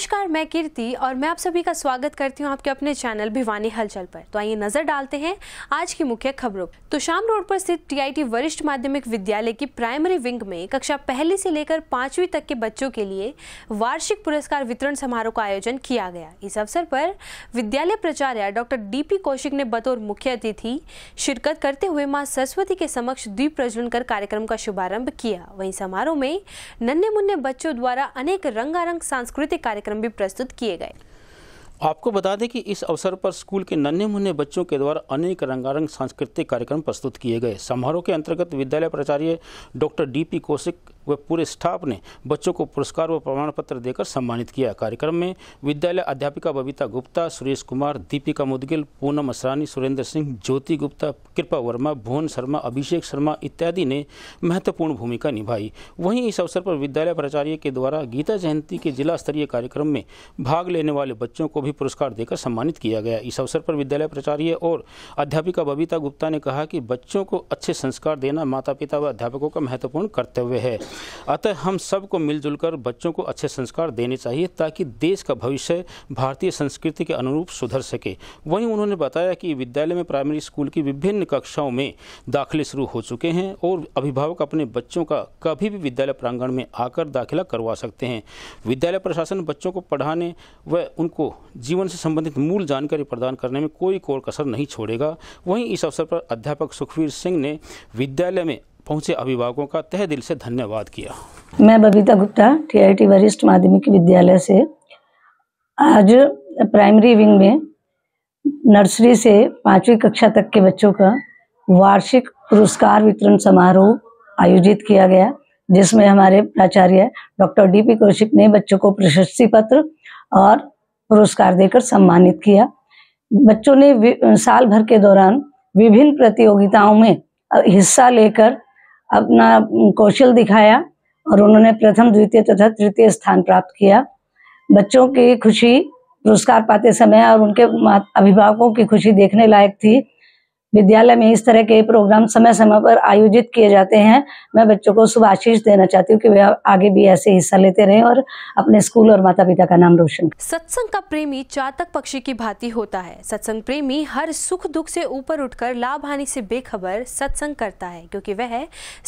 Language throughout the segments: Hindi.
नमस्कार मैं कीर्ति और मैं आप सभी का स्वागत करती हूं आपके अपने चैनल भिवानी हलचल पर तो आइए नजर डालते हैं आज की मुख्य खबरों तो शाम रोड पर स्थित टीआईटी वरिष्ठ माध्यमिक विद्यालय की प्राइमरी विंग में कक्षा पहली से लेकर पांचवी तक के बच्चों के लिए वार्षिक पुरस्कार वितरण समारोह का आयोजन किया गया इस अवसर पर विद्यालय प्राचार्य डॉक्टर डी पी कौशिक ने बतौर मुख्य अतिथि शिरकत करते हुए माँ सरस्वती के समक्ष द्वीप प्रज्वलन कर कार्यक्रम का शुभारंभ किया वही समारोह में नन्हे मुन्ने बच्चों द्वारा अनेक रंगारंग सांस्कृतिक कार्यक्रम कार्यक्रम भी प्रस्तुत किए गए आपको बता दें कि इस अवसर पर स्कूल के नन्हे मुन्ने बच्चों के द्वारा अनेक रंगारंग सांस्कृतिक कार्यक्रम प्रस्तुत किए गए समारोह के अंतर्गत विद्यालय प्राचार्य डॉक्टर डी पी कौशिक व पूरे स्टाफ ने बच्चों को पुरस्कार व प्रमाण पत्र देकर सम्मानित किया कार्यक्रम में विद्यालय अध्यापिका बबीता गुप्ता सुरेश कुमार दीपिका मुदगिल पूनम असरानी सुरेंद्र सिंह ज्योति गुप्ता कृपा वर्मा भुवन शर्मा अभिषेक शर्मा इत्यादि ने महत्वपूर्ण भूमिका निभाई वहीं इस अवसर पर विद्यालय प्राचार्य के द्वारा गीता जयंती के जिला स्तरीय कार्यक्रम में भाग लेने वाले बच्चों को भी पुरस्कार देकर सम्मानित किया गया इस अवसर पर विद्यालय प्राचार्य और अध्यापिका बबीता गुप्ता ने कहा कि बच्चों को अच्छे संस्कार देना माता पिता व अध्यापकों का महत्वपूर्ण कर्तव्य है अतः हम सबको मिलजुल कर बच्चों को अच्छे संस्कार देने चाहिए ताकि देश का भविष्य भारतीय संस्कृति के अनुरूप सुधर सके वहीं उन्होंने बताया कि विद्यालय में प्राइमरी स्कूल की विभिन्न कक्षाओं में दाखिले शुरू हो चुके हैं और अभिभावक अपने बच्चों का कभी भी विद्यालय प्रांगण में आकर दाखिला करवा सकते हैं विद्यालय प्रशासन बच्चों को पढ़ाने व उनको जीवन से संबंधित मूल जानकारी प्रदान करने में कोई कोर कसर नहीं छोड़ेगा वहीं इस अवसर पर अध्यापक सुखवीर सिंह ने विद्यालय में पहुंचे अभिभावकों का तह दिल से धन्यवाद किया मैं बबीता गुप्ता टी वरिष्ठ माध्यमिक विद्यालय से आज प्राइमरी विंग में नर्सरी से पांचवी कक्षा तक के बच्चों का वार्षिक पुरस्कार वितरण समारोह आयोजित किया गया जिसमें हमारे प्राचार्य डॉक्टर डी पी कौशिक ने बच्चों को प्रशस्ति पत्र और पुरस्कार देकर सम्मानित किया बच्चों ने साल भर के दौरान विभिन्न प्रतियोगिताओं में हिस्सा लेकर अपना कौशल दिखाया और उन्होंने प्रथम द्वितीय तथा तृतीय स्थान प्राप्त किया बच्चों की खुशी पुरस्कार पाते समय और उनके अभिभावकों की खुशी देखने लायक थी विद्यालय में इस तरह के प्रोग्राम समय समय पर आयोजित किए जाते हैं मैं बच्चों को शुभ आशीष देना चाहती हूँ कि वे आगे भी ऐसे हिस्सा लेते रहें और अपने स्कूल और माता पिता का नाम रोशन सत्संग का प्रेमी चातक पक्षी की भांति होता है सत्संग प्रेमी हर सुख दुख से ऊपर उठकर लाभ हानि से बेखबर सत्संग करता है क्योंकि वह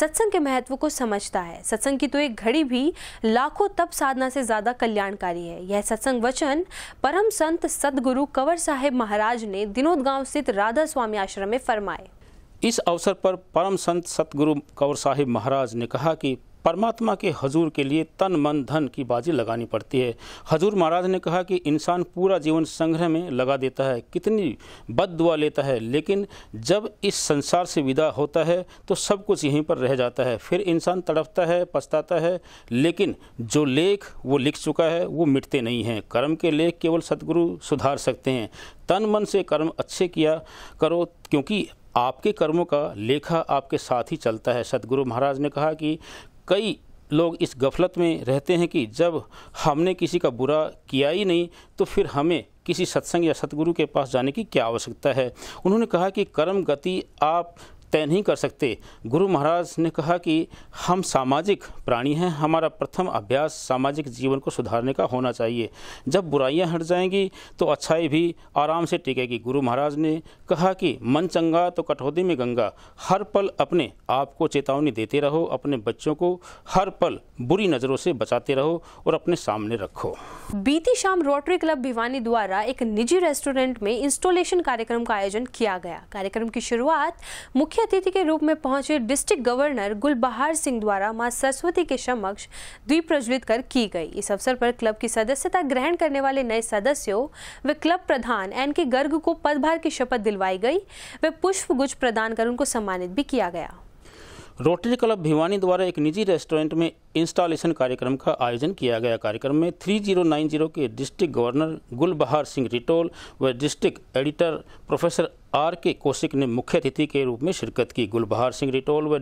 सत्संग के महत्व को समझता है सत्संग की तो एक घड़ी भी लाखों तप साधना से ज्यादा कल्याणकारी है यह सत्संग वचन परम संत सदगुरु कंवर साहेब महाराज ने दिनोद गांव स्थित राधा स्वामी आश्रम में फरमाए इस अवसर पर परम संत सतगुरु कौर साहिब महाराज ने कहा कि परमात्मा के हजूर के लिए तन मन धन की बाजी लगानी पड़ती है हजूर महाराज ने कहा कि इंसान पूरा जीवन संग्रह में लगा देता है कितनी बद दुआ लेता है लेकिन जब इस संसार से विदा होता है तो सब कुछ यहीं पर रह जाता है फिर इंसान तड़पता है पछताता है लेकिन जो लेख वो लिख चुका है वो मिटते नहीं हैं कर्म के लेख केवल सदगुरु सुधार सकते हैं तन मन से कर्म अच्छे किया करो क्योंकि आपके कर्मों का लेखा आपके साथ ही चलता है सदगुरु महाराज ने कहा कि कई लोग इस गफलत में रहते हैं कि जब हमने किसी का बुरा किया ही नहीं तो फिर हमें किसी सत्संग या सतगुरु के पास जाने की क्या आवश्यकता है उन्होंने कहा कि कर्म गति आप तय नहीं कर सकते गुरु महाराज ने कहा कि हम सामाजिक प्राणी हैं हमारा प्रथम अभ्यास सामाजिक जीवन को सुधारने का होना चाहिए जब बुराइयां हट जाएंगी तो अच्छाई भी आराम से टिकेगी गुरु महाराज ने कहा कि मन चंगा तो कठौती में गंगा हर पल अपने आप को चेतावनी देते रहो अपने बच्चों को हर पल बुरी नज़रों से बचाते रहो और अपने सामने रखो बीती शाम रोटरी क्लब भिवानी द्वारा एक निजी रेस्टोरेंट में इंस्टॉलेशन कार्यक्रम का आयोजन किया गया कार्यक्रम की शुरुआत मुख्य मुख्य अतिथि के रूप में पहुंचे डिस्ट्रिक्ट गवर्नर गुलबहार सिंह द्वारा मां सरस्वती के समक्ष द्वीप प्रज्वलित कर की गई इस अवसर पर क्लब की सदस्यता ग्रहण करने वाले नए सदस्यों व क्लब प्रधान एन के गर्ग को पदभार की शपथ दिलवाई गई व पुष्प गुच्छ प्रदान कर उनको सम्मानित भी किया गया रोटरी क्लब भिवानी द्वारा एक निजी रेस्टोरेंट में इंस्टॉलेशन कार्यक्रम का आयोजन किया गया कार्यक्रम में 3090 के डिस्ट्रिक्ट गवर्नर गुलबहार सिंह रिटोल व डिस्ट्रिक्ट एडिटर प्रोफेसर आर के कौशिक ने मुख्य अतिथि के रूप में शिरकत की गुलबहार सिंह रिटोल व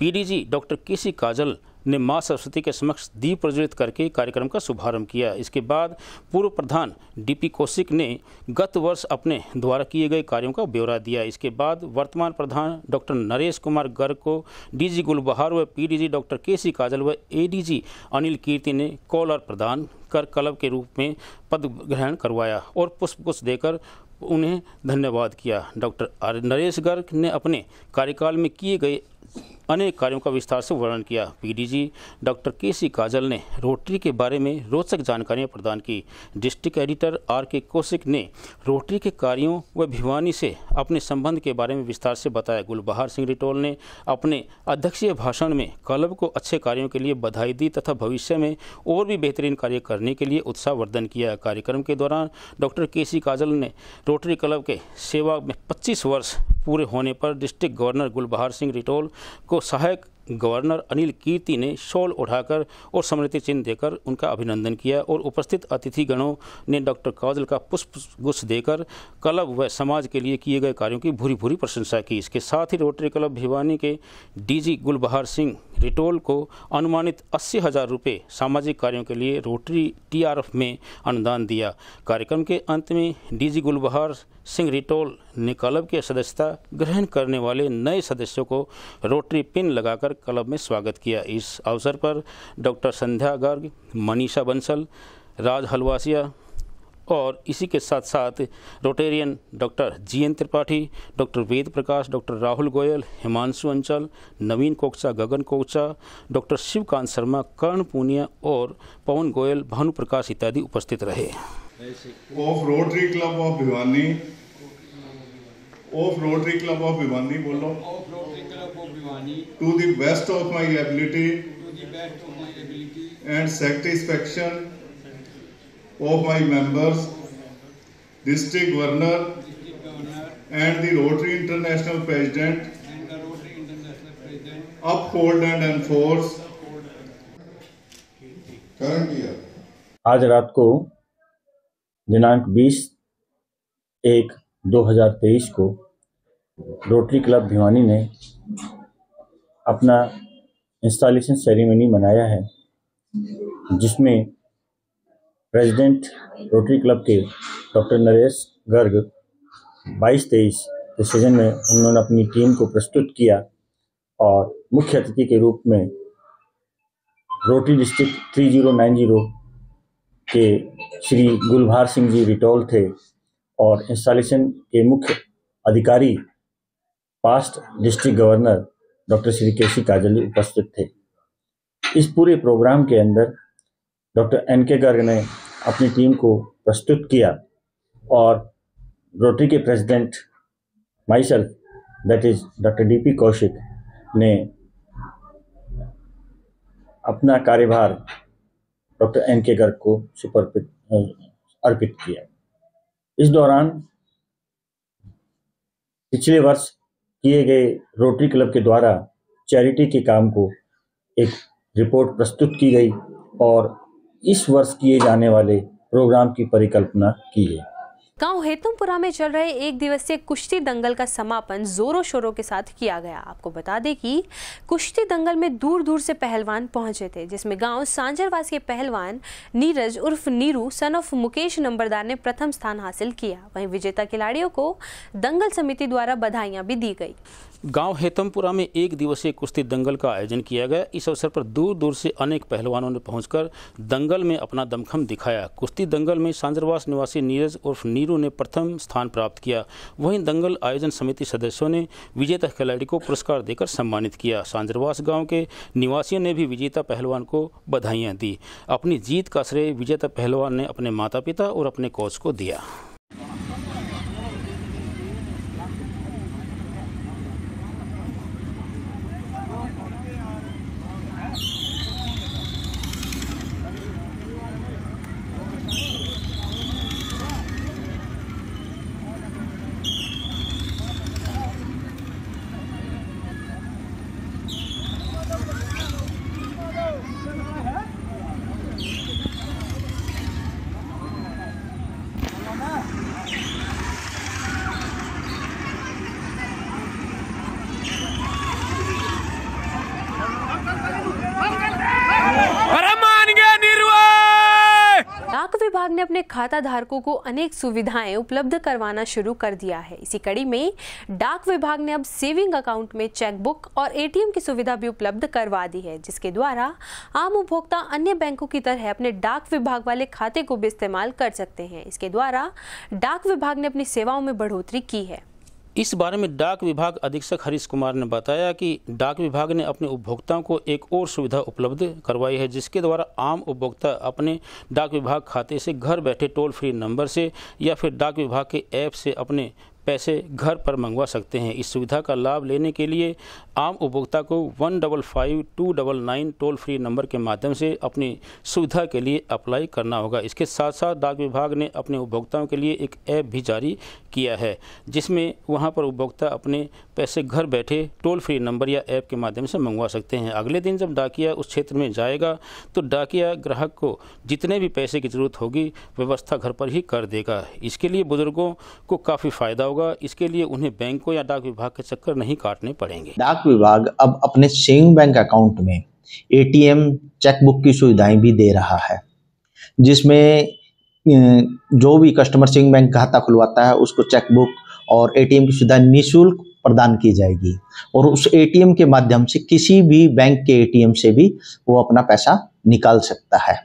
पीडीजी डॉक्टर केसी काजल ने माँ सरस्वती के समक्ष दीप प्रज्वलित करके कार्यक्रम का शुभारंभ किया इसके बाद पूर्व प्रधान डीपी कौशिक ने गत वर्ष अपने द्वारा किए गए कार्यों का ब्यौरा दिया इसके बाद वर्तमान प्रधान डॉक्टर नरेश कुमार गर्ग को डीजी गुलबहार व पीडीजी डॉक्टर के सी काजल व एडीजी अनिल कीर्ति ने कॉलर प्रदान कर क्लब के रूप में पद ग्रहण करवाया और पुष्प देकर उन्हें धन्यवाद किया डॉक्टर नरेश गर्ग ने अपने कार्यकाल में किए गए अनेक कार्यों का विस्तार से वर्णन किया पीडीजी डॉक्टर के सी काजल ने रोटरी के बारे में रोचक जानकारियां प्रदान की डिस्ट्रिक्ट एडिटर आर के कौशिक ने रोटरी के कार्यों व भिवानी से अपने संबंध के बारे में विस्तार से बताया गुलबहार सिंह रिटोल ने अपने अध्यक्षीय भाषण में क्लब को अच्छे कार्यों के लिए बधाई दी तथा भविष्य में और भी बेहतरीन कार्य करने के लिए उत्साहवर्धन किया कार्यक्रम के दौरान डॉक्टर के सी काजल ने रोटरी क्लब के सेवा में पच्चीस वर्ष पूरे होने पर डिस्ट्रिक्ट गवर्नर गुलबहार सिंह रिटोल को सहायक गवर्नर अनिल कीर्ति ने शॉल उठाकर और स्मृति चिन्ह देकर उनका अभिनंदन किया और उपस्थित अतिथिगणों ने डॉक्टर काजल का पुष्प गुस्स देकर क्लब व समाज के लिए किए गए कार्यों की भूरी भूरी प्रशंसा की इसके साथ ही रोटरी क्लब भिवानी के डीजी गुलबहार सिंह रिटोल को अनुमानित अस्सी हज़ार रुपये सामाजिक कार्यों के लिए रोटरी टी में अनुदान दिया कार्यक्रम के अंत में डी गुलबहार सिंह रिटोल ने क्लब की सदस्यता ग्रहण करने वाले नए सदस्यों को रोटरी पिन लगाकर क्लब में स्वागत किया इस अवसर पर डॉक्टर संध्या गर्ग मनीषा बंसल राज हलवासिया और इसी के साथ साथ Rotarian doctor G N Tripathi doctor Ved Prakash doctor Rahul Goyal Himanshu Anchal Naveen Kokcha Gagan Kokcha doctor Shivkant Sharma Karan Poonia और पवन गोयल भानु प्रकाश इत्यादि उपस्थित रहे Rotary club of Bhiwani of Rotary club of Bhiwani बोलो to the of my ability and satisfaction of my members district governor and the rotary International president and the and enforce आज रात को दिनांक 20 एक 2023 को रोटरी क्लब भिवानी ने अपना इंस्टॉलेशन सेरेमनी मनाया है जिसमें प्रेसिडेंट रोटरी क्लब के डॉक्टर नरेश गर्ग 22 तेईस के सीजन में उन्होंने अपनी टीम को प्रस्तुत किया और मुख्य अतिथि के रूप में रोटरी डिस्ट्रिक्ट 3090 के श्री गुलभार सिंह जी रिटोल थे और इंस्टॉलेशन के मुख्य अधिकारी past district governor doctor Shri K C काजली उपस्थित थे इस पूरे प्रोग्राम के अंदर डॉक्टर एन के गर्ग ने अपनी टीम को प्रस्तुत किया और रोटरी के president myself that is doctor D P Kaushik ने अपना कार्यभार डॉक्टर एन के गर्ग को सुपर्पित अर्पित किया इस दौरान पिछले वर्ष किए गए रोटरी क्लब के द्वारा चैरिटी के काम को एक रिपोर्ट प्रस्तुत की गई और इस वर्ष किए जाने वाले प्रोग्राम की परिकल्पना की गई गांव हेतुमपुरा में चल रहे एक दिवसीय कुश्ती दंगल का समापन जोरों शोरों के साथ किया गया आपको बता दें कि कुश्ती दंगल में दूर दूर से पहलवान पहुंचे थे जिसमें गांव सांजरवास के पहलवान नीरज उर्फ नीरू सन ऑफ मुकेश नंबरदार ने प्रथम स्थान हासिल किया वहीं विजेता खिलाड़ियों को दंगल समिति द्वारा बधाइयां भी दी गई गांव हेतमपुरा में एक दिवसीय कुश्ती दंगल का आयोजन किया गया इस अवसर पर दूर दूर से अनेक पहलवानों ने पहुंचकर दंगल में अपना दमखम दिखाया कुश्ती दंगल में सांजरवास निवासी नीरज उर्फ नीरू ने प्रथम स्थान प्राप्त किया वहीं दंगल आयोजन समिति सदस्यों ने विजेता खिलाड़ी को पुरस्कार देकर सम्मानित किया सांजरवास गाँव के निवासियों ने भी विजेता पहलवान को बधाइयाँ दी अपनी जीत का श्रेय विजेता पहलवान ने अपने माता पिता और अपने कोच को दिया ने अपने खाता धारकों को अनेक सुविधाएं उपलब्ध करवाना शुरू कर दिया है इसी कड़ी में डाक विभाग ने अब सेविंग अकाउंट में चेकबुक और एटीएम की सुविधा भी उपलब्ध करवा दी है जिसके द्वारा आम उपभोक्ता अन्य बैंकों की तरह अपने डाक विभाग वाले खाते को भी इस्तेमाल कर सकते हैं इसके द्वारा डाक विभाग ने अपनी सेवाओं में बढ़ोतरी की है इस बारे में डाक विभाग अधीक्षक हरीश कुमार ने बताया कि डाक विभाग ने अपने उपभोक्ताओं को एक और सुविधा उपलब्ध करवाई है जिसके द्वारा आम उपभोक्ता अपने डाक विभाग खाते से घर बैठे टोल फ्री नंबर से या फिर डाक विभाग के ऐप से अपने पैसे घर पर मंगवा सकते हैं इस सुविधा का लाभ लेने के लिए आम उपभोक्ता को one double five two double nine toll free number के माध्यम से अपनी सुविधा के लिए अप्लाई करना होगा इसके साथ साथ डाक विभाग ने अपने उपभोक्ताओं के लिए एक ऐप भी जारी किया है जिसमें वहाँ पर उपभोक्ता अपने पैसे घर बैठे टोल फ्री नंबर या ऐप के माध्यम से मंगवा सकते हैं अगले दिन जब डाकिया उस क्षेत्र में जाएगा तो डाकिया ग्राहक को जितने भी पैसे की ज़रूरत होगी व्यवस्था घर पर ही कर देगा इसके लिए बुज़ुर्गों को काफ़ी फ़ायदा होगा इसके लिए उन्हें बैंकों या डाक विभाग के चक्कर नहीं काटने पड़ेंगे डाक विभाग अब अपने सेविंग बैंक अकाउंट में एटीएम चेकबुक की सुविधाएं भी दे रहा है जिसमें जो भी कस्टमर सेविंग बैंक खाता खुलवाता है उसको चेकबुक और एटीएम की सुविधा निःशुल्क प्रदान की जाएगी और उस एटीएम के माध्यम से किसी भी बैंक के एटीएम से भी वो अपना पैसा निकाल सकता है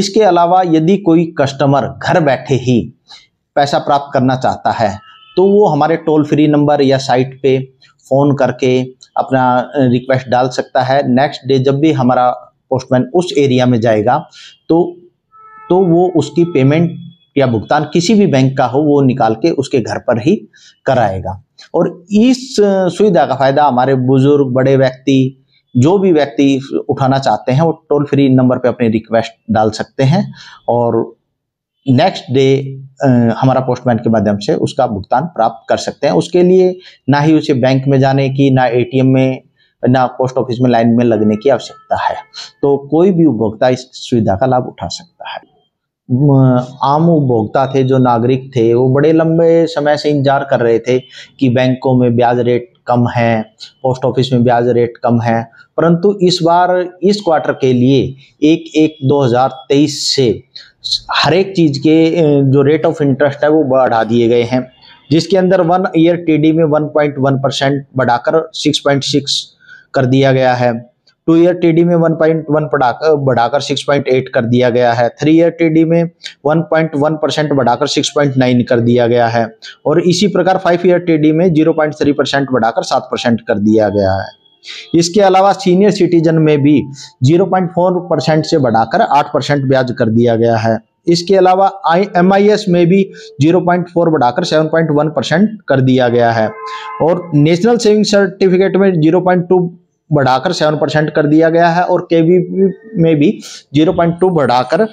इसके अलावा यदि कोई कस्टमर घर बैठे ही पैसा प्राप्त करना चाहता है तो वो हमारे टोल फ्री नंबर या साइट पे फ़ोन करके अपना रिक्वेस्ट डाल सकता है नेक्स्ट डे जब भी हमारा पोस्टमैन उस एरिया में जाएगा तो तो वो उसकी पेमेंट या भुगतान किसी भी बैंक का हो वो निकाल के उसके घर पर ही कराएगा और इस सुविधा का फायदा हमारे बुजुर्ग बड़े व्यक्ति जो भी व्यक्ति उठाना चाहते हैं वो टोल फ्री नंबर पे अपनी रिक्वेस्ट डाल सकते हैं और नेक्स्ट डे हमारा पोस्टमैन के माध्यम से उसका भुगतान प्राप्त कर सकते हैं उसके लिए ना ही उसे बैंक में जाने की ना एटीएम में ना पोस्ट ऑफिस में लाइन में लगने की आवश्यकता है तो कोई भी उपभोक्ता इस सुविधा का लाभ उठा सकता है आम उपभोक्ता थे जो नागरिक थे वो बड़े लंबे समय से इंतजार कर रहे थे कि बैंकों में ब्याज रेट कम है पोस्ट ऑफिस में ब्याज रेट कम है परंतु इस बार इस क्वार्टर के लिए एक एक 2023 से हर एक चीज़ के जो रेट ऑफ इंटरेस्ट है वो बढ़ा दिए गए हैं जिसके अंदर वन ईयर टीडी में 1.1 परसेंट बढ़ाकर 6.6 कर दिया गया है टू ईयर टीडी में 1.1 बढ़ाकर बढ़ाकर 6.8 कर दिया गया है थ्री ईयर टीडी में 1.1 परसेंट बढ़ाकर 6.9 कर दिया गया है और इसी प्रकार फाइव ईयर टीडी में 0.3 परसेंट बढ़ाकर 7 परसेंट कर दिया गया है इसके अलावा सीनियर सिटीजन में भी 0.4 परसेंट से बढ़ाकर 8 परसेंट ब्याज कर दिया गया है इसके अलावा आई में भी 0.4 बढ़ाकर 7.1 परसेंट कर दिया गया है और नेशनल सेविंग सर्टिफिकेट में 0.2 बढ़ाकर 7 परसेंट कर दिया गया है और के में भी 0.2 बढ़ाकर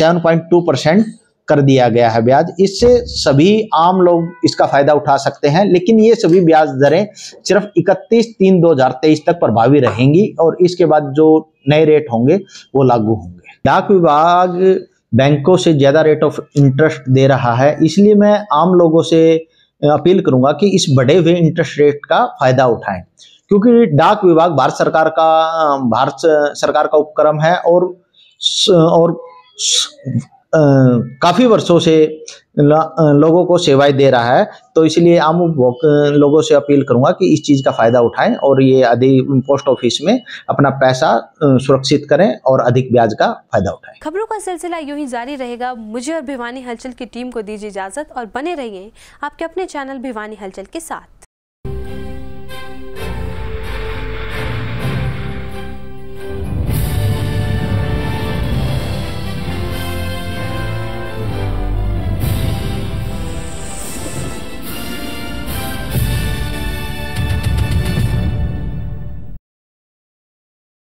7.2 परसेंट कर दिया गया है ब्याज इससे सभी आम लोग इसका फायदा उठा सकते हैं लेकिन ये सभी ब्याज दरें सिर्फ 31 तीन 2023 तक प्रभावी रहेंगी और इसके बाद जो नए रेट होंगे वो लागू होंगे डाक विभाग बैंकों से ज़्यादा रेट ऑफ इंटरेस्ट दे रहा है इसलिए मैं आम लोगों से अपील करूंगा कि इस बढ़े हुए इंटरेस्ट रेट का फायदा उठाएं क्योंकि डाक विभाग भारत सरकार का भारत सरकार का उपक्रम है और और काफ़ी वर्षों से लोगों को सेवाएं दे रहा है तो इसलिए आम लोगों से अपील करूंगा कि इस चीज़ का फ़ायदा उठाएं और ये अधिक पोस्ट ऑफिस में अपना पैसा सुरक्षित करें और अधिक ब्याज का फ़ायदा उठाएं खबरों का सिलसिला यूं ही जारी रहेगा मुझे और भिवानी हलचल की टीम को दीजिए इजाज़त और बने रहिए आपके अपने चैनल भिवानी हलचल के साथ